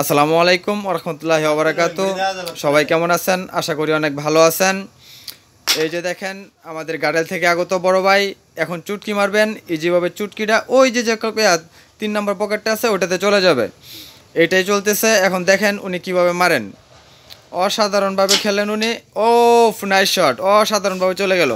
আসসালামু আলাইকুম ওরহমতুল্লাহ ওবরাকাত সবাই কেমন আছেন আশা করি অনেক ভালো আছেন এই যে দেখেন আমাদের গাডেল থেকে আগত বড় ভাই এখন চুটকি মারবেন ইজিভাবে চুটকিটা ওই যে যে তিন নম্বর পকেটটা আছে ওটাতে চলে যাবে এটাই চলতেছে এখন দেখেন উনি কিভাবে মারেন অসাধারণভাবে খেলেন উনি ও নাইস শট অসাধারণভাবে চলে গেল